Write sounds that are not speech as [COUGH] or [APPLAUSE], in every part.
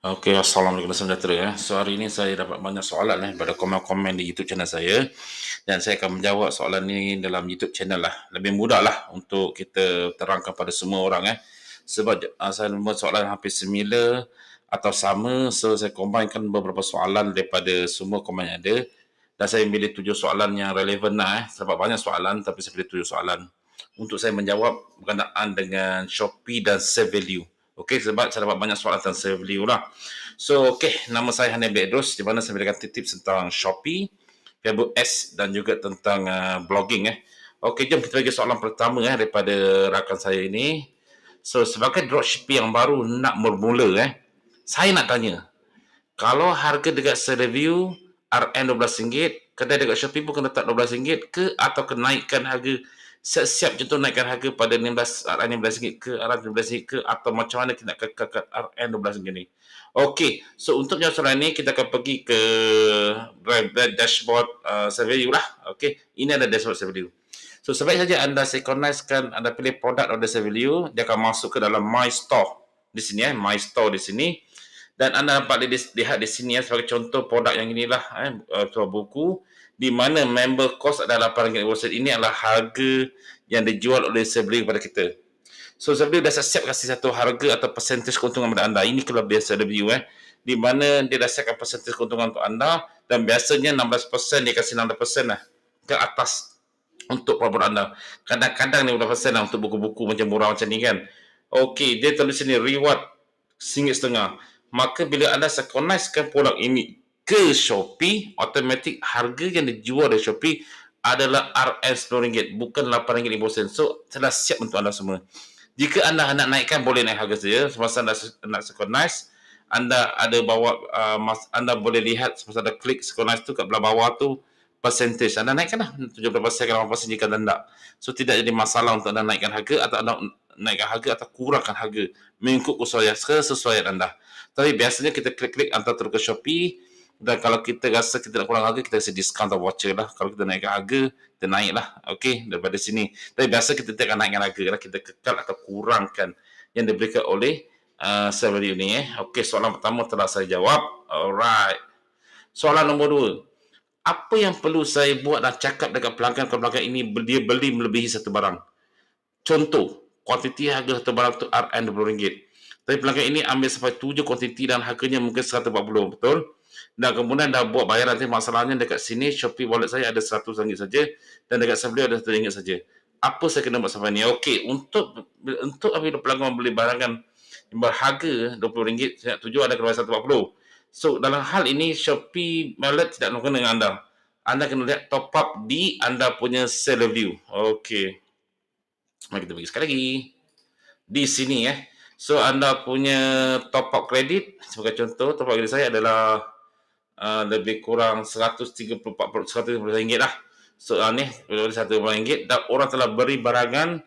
Okey, Assalamualaikum warahmatullahi wabarakatuh. Eh. So, hari ini saya dapat banyak soalan eh, pada komen-komen di YouTube channel saya. Dan saya akan menjawab soalan ini dalam YouTube channel lah. Lebih mudah lah untuk kita terangkan pada semua orang ya. Sebab uh, saya membuat soalan hampir similar atau sama. So, saya combinekan beberapa soalan daripada semua komen yang ada. Dan saya pilih tujuh soalan yang relevan lah eh. Sebab banyak soalan tapi saya pilih tujuh soalan. Untuk saya menjawab berkenaan dengan Shopee dan Save Value. Okey sebab saya dapat banyak soalan tentang saya beli ulang. So okey nama saya Hanif Bedros di mana saya berikan tips tentang Shopee, Facebook S dan juga tentang uh, blogging eh. Okey jom kita bagi soalan pertama eh daripada rakan saya ini. So sebagai dropshipper yang baru nak bermula eh saya nak tanya kalau harga dekat review RM12 kedai dekat Shopee pun kena tetap RM12 ke atau kenaikan harga siap-siap contoh naikkan harga pada ah, RM16 ke ah, RM16 ke atau macam mana kita nak kekalkan ah, eh, RM12 ni Okey, so untuk yang soalan ni kita akan pergi ke dashboard uh, survey lah. Okey, ini ada dashboard survey. So sebaik saja anda synchronisekan anda pilih produk order survey dia akan masuk ke dalam my store di sini eh, my store di sini. Dan anda dapat lihat di sini ya sebagai contoh produk yang inilah eh, eh buku di mana member cost adalah RM8.50 ini adalah harga yang dijual oleh sebeling kepada kita. So sebeling dah siap kasih satu harga atau percentage keuntungan kepada anda. Ini kalau biasa ada view eh. Di mana dia dah siapkan percentage keuntungan untuk anda dan biasanya 16% dia kasih 16% lah ke atas untuk produk anda. Kadang-kadang ni 16% lah untuk buku-buku macam murah macam ni kan. Okey, dia tulis sini reward rm setengah. Maka bila anda synchronize produk ini ke Shopee, automatic harga yang dijual dari Shopee adalah RS RM10, bukan RM8.50. So, saya dah siap untuk anda semua. Jika anda hendak naikkan, boleh naik harga saja. Semasa anda nak synchronize, anda ada bawa, uh, mas, anda boleh lihat semasa anda klik synchronize tu kat belah bawah tu, percentage. Anda naikkan lah. 70% ke 80% jika anda nak. So, tidak jadi masalah untuk anda naikkan harga atau anda naikkan harga atau kurangkan harga mengikut sesuai anda. Tapi biasanya kita klik-klik antara ke Shopee, dan kalau kita rasa kita nak kurang harga, kita rasa discount atau voucher lah. Kalau kita naikkan harga, kita naiklah. Okey, daripada sini. Tapi biasa kita tidak akan naikkan harga. Lah. Kita kekal atau kurangkan yang diberikan oleh uh, server ini. Eh. Okey, soalan pertama telah saya jawab. Alright. Soalan nombor dua. Apa yang perlu saya buat dan cakap dengan pelanggan kalau pelanggan ini dia beli melebihi satu barang? Contoh, kuantiti harga satu barang itu RM20. Tapi pelanggan ini ambil sampai tujuh kuantiti dan harganya mungkin RM140. Betul? dan kemudian dah buat bayaran saya masalahnya dekat sini Shopee wallet saya ada satu ringgit saja dan dekat sebelah ada satu ringgit saja apa saya kena buat sampai ni okey untuk untuk apabila pelanggan beli barang kan berharga RM20 saya tujuh ada kena 140 so dalam hal ini Shopee wallet tidak kena dengan anda anda kena lihat top up di anda punya seller view okey mari kita pergi sekali lagi di sini eh so anda punya top up kredit sebagai contoh top up kredit saya adalah Ah, lebih kurang 134 RM135 lah. So uh, ni lebih satu RM dan orang telah beri barangan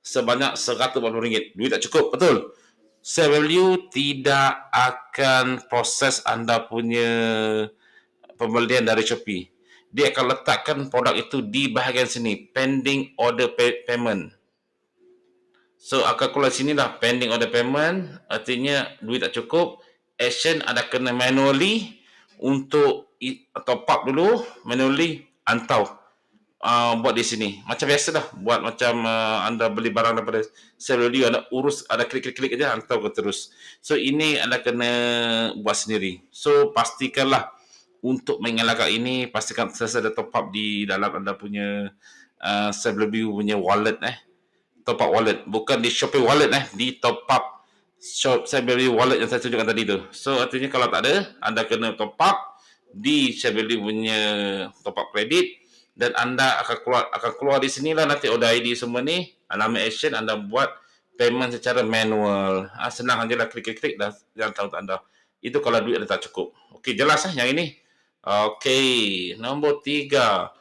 sebanyak rm ringgit. Duit tak cukup betul. Sell value tidak akan proses anda punya pembelian dari Shopee. Dia akan letakkan produk itu di bahagian sini. Pending order pay- payment. So, akan keluar sini lah. Pending order payment. Artinya, duit tak cukup. Action ada kena manually untuk top up dulu manually hantau uh, buat di sini macam biasa dah buat macam uh, anda beli barang daripada seller anda urus ada klik-klik klik aja hantau ke terus so ini anda kena buat sendiri so pastikanlah untuk mengelakkan ini pastikan selesai ada top up di dalam anda punya uh, seller punya wallet eh top up wallet bukan di Shopee wallet eh di top up short Sebelly wallet yang saya tunjukkan tadi tu. So artinya kalau tak ada, anda kena top up di Sebelly punya top up kredit dan anda akan keluar akan keluar di sini lah nanti order ID semua ni, nama action anda buat payment secara manual. Ah ha, senang ajalah klik-klik dah jangan tahu tak anda. Itu kalau duit ada tak cukup. Okey, jelas lah yang ini. Okey, nombor tiga.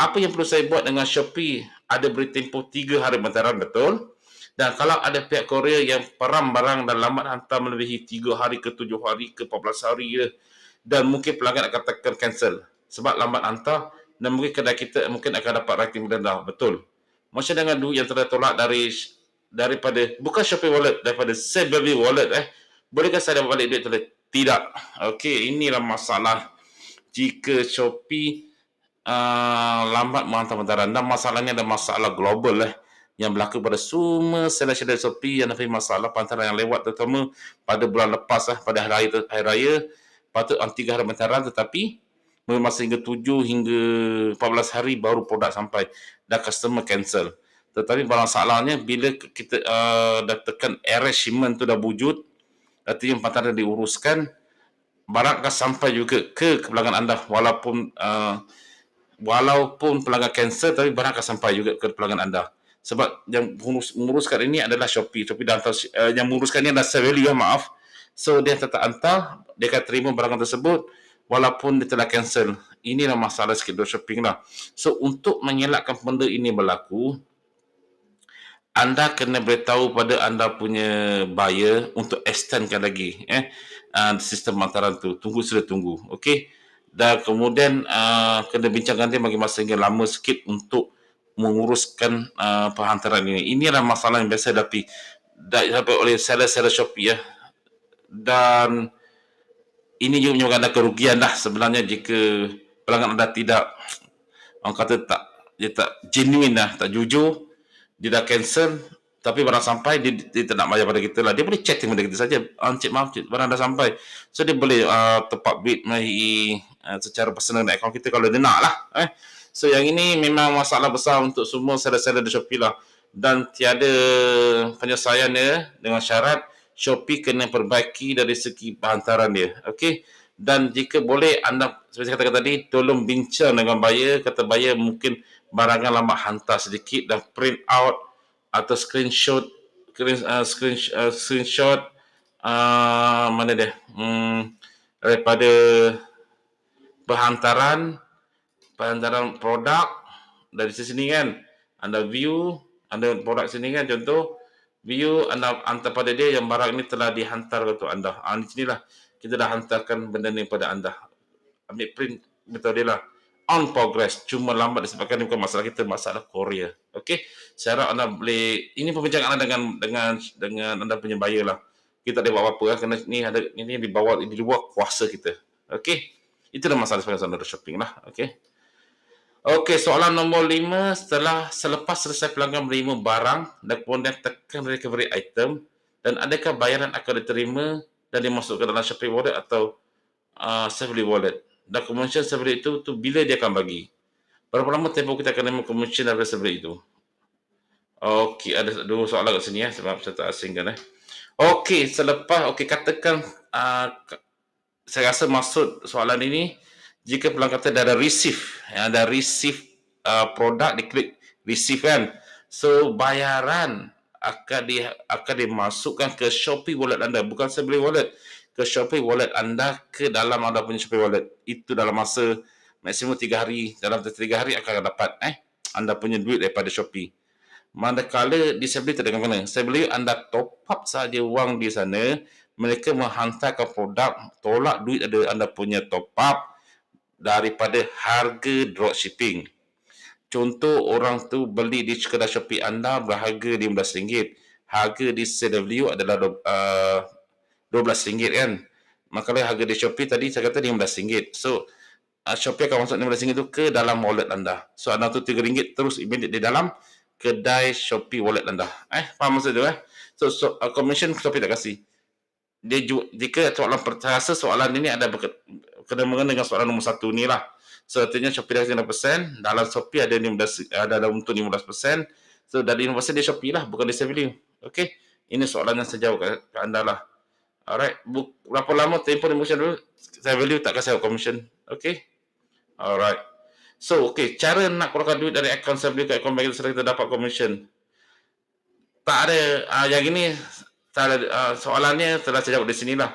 Apa yang perlu saya buat dengan Shopee? Ada beri tempoh tiga hari bantaran betul? Dan kalau ada pihak Korea yang peram barang dan lambat hantar melebihi 3 hari ke 7 hari ke 14 hari ke dan mungkin pelanggan akan tekan cancel sebab lambat hantar dan mungkin kedai kita mungkin akan dapat rating rendah. Betul. Macam dengan duit yang telah tolak dari daripada bukan Shopee Wallet daripada Sebaby Wallet eh. Bolehkah saya dapat balik duit telah? Tidak. Okey, inilah masalah jika Shopee uh, lambat menghantar bantaran dan masalahnya ada masalah global eh yang berlaku pada semua selesai dari sepi yang ada masalah pantaran yang lewat terutama pada bulan lepas lah, pada hari raya, hari raya patut tiga hari pantaran tetapi mungkin masa hingga tujuh hingga empat belas hari baru produk sampai dan customer cancel tetapi barang salahnya bila kita uh, dah tekan error shipment tu dah wujud artinya pantaran diuruskan barang akan sampai juga ke pelanggan anda walaupun uh, walaupun pelanggan cancel tapi barang akan sampai juga ke pelanggan anda sebab yang menguruskan ini adalah Shopee. Shopee dah hantar, uh, yang menguruskan ini adalah Savelli, ya, maaf. So, dia tetap hantar, dia akan terima barang tersebut walaupun dia telah cancel. Inilah masalah skedul shopping lah. So, untuk mengelakkan benda ini berlaku, anda kena beritahu pada anda punya buyer untuk extendkan lagi eh uh, sistem hantaran tu. Tunggu sudah tunggu. okay? Dan kemudian uh, kena bincangkan dia bagi masa yang lama sikit untuk menguruskan uh, penghantaran ini. Ini adalah masalah yang biasa dapi dapat oleh seller-seller Shopee ya. Dan ini juga menyebabkan ada kerugian lah sebenarnya jika pelanggan anda tidak orang kata tak dia tak genuine lah, tak jujur dia dah cancel tapi barang sampai dia, dia tak nak bayar pada kita lah dia boleh chatting pada kita saja encik maaf cik, barang dah sampai so dia boleh uh, tepat bid mai uh, secara personal dekat akaun kita kalau dia nak lah eh So yang ini memang masalah besar untuk semua seller-seller di Shopee lah. Dan tiada penyelesaian dia dengan syarat Shopee kena perbaiki dari segi perhantaran dia. Okey. Dan jika boleh anda seperti kata kata tadi tolong bincang dengan buyer kata buyer mungkin barangan lama hantar sedikit dan print out atau screenshot screen, uh, screen uh, screenshot uh, mana dia hmm, daripada perhantaran pendaftaran produk dari sini kan anda view anda produk sini kan contoh view anda hantar pada dia yang barang ini telah dihantar ke anda ah, di sinilah kita dah hantarkan benda ni pada anda ambil print betul dia lah on progress cuma lambat disebabkan ini bukan masalah kita masalah Korea Okey, saya harap anda boleh ini pembincangan anda dengan dengan dengan anda punya buyer lah kita ada buat apa-apa lah kerana ni ada ini di bawah di luar kuasa kita Okey, itu dah masalah sebagai zona shopping lah Okey. Okey, soalan nombor lima setelah selepas selesai pelanggan menerima barang dan kemudian tekan recovery item dan adakah bayaran akan diterima dan dimasukkan dalam Shopee wallet atau uh, Safely wallet? Dan commission Safely itu tu bila dia akan bagi? Berapa lama tempoh kita akan menerima commission daripada Safely itu? Okey, ada dua soalan kat sini ya sebab saya tak asingkan eh. Okey, selepas okey katakan uh, saya rasa maksud soalan ini jika pelanggan kata dah ada receive ya, dah receive uh, produk di klik receive kan so bayaran akan di akan dimasukkan ke Shopee wallet anda bukan Sebeli wallet ke Shopee wallet anda ke dalam anda punya Shopee wallet itu dalam masa maksimum 3 hari dalam 3 hari akan dapat eh anda punya duit daripada Shopee manakala disability tak dengan mana Sebeli anda top up saja wang di sana mereka menghantarkan produk tolak duit ada anda punya top up daripada harga dropshipping. Contoh orang tu beli di kedai Shopee anda berharga RM15. Harga di CW adalah RM12 uh, kan. Maka harga di Shopee tadi saya kata RM15. So uh, Shopee akan masuk RM15 tu ke dalam wallet anda. So anda tu RM3 terus imediat di dalam kedai Shopee wallet anda. Eh, faham maksud tu eh? So, so uh, commission Shopee tak kasih. Dia jika soalan pertahasa soalan ini ada kena mengenai dengan soalan nombor satu ni lah. Sertanya so, Shopee dah 5%, dalam Shopee ada 15, eh, ada dalam untuk 15%. So dari 5% dia Shopee lah, bukan dia value. Okay, ini soalan yang sejauh jawab ke anda lah. Alright, buk, berapa lama tempoh di motion dulu? Saya value takkan saya commission. Okay. Alright. So, okay. Cara nak keluarkan duit dari akaun saya beli ke akaun bank itu kita dapat commission. Tak ada. Uh, yang ini, ah, soalannya telah saya jawab di sini lah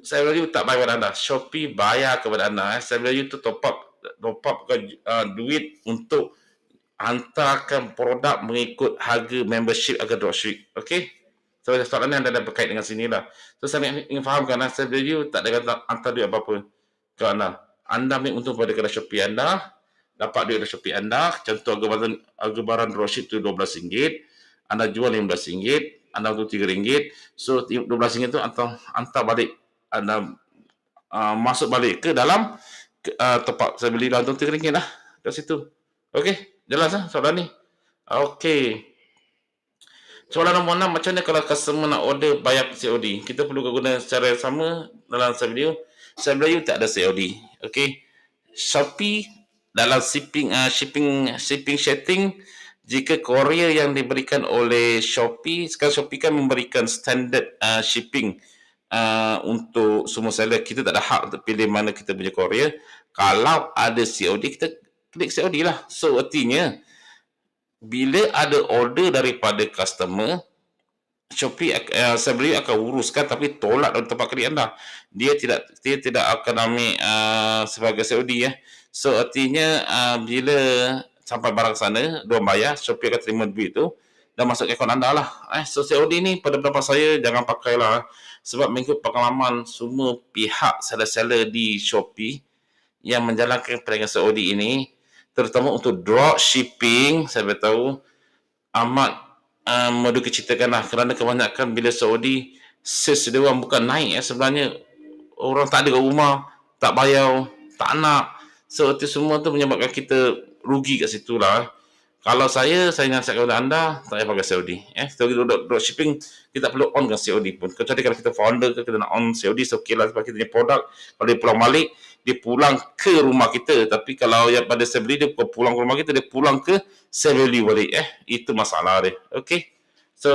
saya beli tak bayar kepada anda. Shopee bayar kepada anda. Eh. Saya beli itu top up top up ke, uh, duit untuk hantarkan produk mengikut harga membership agak dropship. Okey. So, soalan ni anda dah berkait dengan sini lah. So, saya ingin fahamkan lah. Saya beli tak ada kata hantar duit apa-apa ke anda. Anda ambil untung pada kedai Shopee anda. Dapat duit dari Shopee anda. Contoh harga barang, harga barang dropship tu RM12. Anda jual RM15 anda tu RM3. So RM12 tu hantar, hantar balik anda uh, masuk balik ke dalam uh, tempat saya beli dalam tong tingkir lah kat situ. Okey, jelas lah soalan ni. Okey. Soalan nombor 6, macam mana kalau customer nak order bayar COD? Kita perlu guna secara yang sama dalam saya beli. Saya beli tak ada COD. Okey. Shopee dalam shipping uh, shipping shipping setting jika courier yang diberikan oleh Shopee, sekarang Shopee kan memberikan standard uh, shipping uh, untuk semua seller kita tak ada hak untuk pilih mana kita punya courier kalau ada COD kita klik COD lah so artinya bila ada order daripada customer Shopee uh, saya beli akan uruskan tapi tolak dari tempat kredit anda dia tidak dia tidak akan ambil uh, sebagai COD ya so artinya uh, bila sampai barang sana dua bayar Shopee akan terima duit tu dan masuk ke akaun anda lah eh, so COD ni pada pendapat saya jangan pakailah sebab mengikut pengalaman semua pihak seller-seller di Shopee yang menjalankan perniagaan Saudi ini terutama untuk drop shipping saya tahu amat uh, merdu kecitakanlah kerana kebanyakan bila Saudi sales dia bukan naik ya sebenarnya orang tak ada kat rumah tak bayar tak nak so itu semua tu menyebabkan kita rugi kat situ lah eh kalau saya saya nak dengan saya anda tak payah pakai COD eh so kita duduk, duduk shipping kita perlu on dengan COD pun kecuali kalau kita founder ke kita nak on COD so okay lah sebab kita punya produk kalau dia pulang balik dia pulang ke rumah kita tapi kalau yang pada saya beli dia pulang ke rumah kita dia pulang ke saya balik eh itu masalah dia Okay. so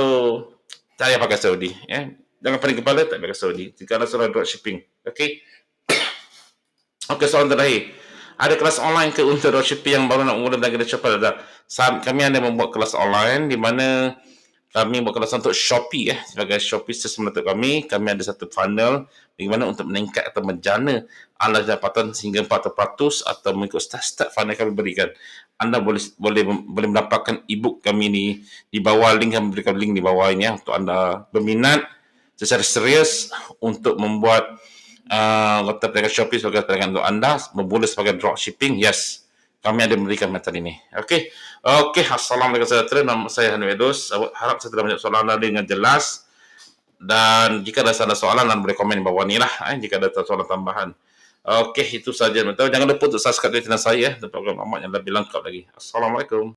tak payah pakai COD eh jangan pening kepala tak payah pakai COD kerana seorang drop shipping Okay. [COUGHS] Okay, soalan terakhir ada kelas online ke untuk dropshipper yang baru nak mula belajar dropshipper ada. Kami ada membuat kelas online di mana kami buat kelas untuk Shopee eh sebagai Shopee system untuk kami kami ada satu funnel bagaimana untuk meningkat atau menjana anda dapatan sehingga 40% atau mengikut step-step funnel kami berikan anda boleh boleh boleh mendapatkan ebook kami ini di bawah link kami berikan link di bawah ini ya untuk anda berminat secara serius untuk membuat Ah, laptop dengan Shopee sebagai pelanggan untuk anda boleh sebagai dropshipping yes kami ada memberikan metode ini okey okey assalamualaikum sejahtera nama saya Hanu Edus harap saya telah menjawab soalan anda dengan jelas dan jika ada salah soalan anda boleh komen di bawah ni lah eh, jika ada soalan tambahan okey itu sahaja. jangan lupa untuk subscribe channel saya eh, dan program amat yang lebih lengkap lagi assalamualaikum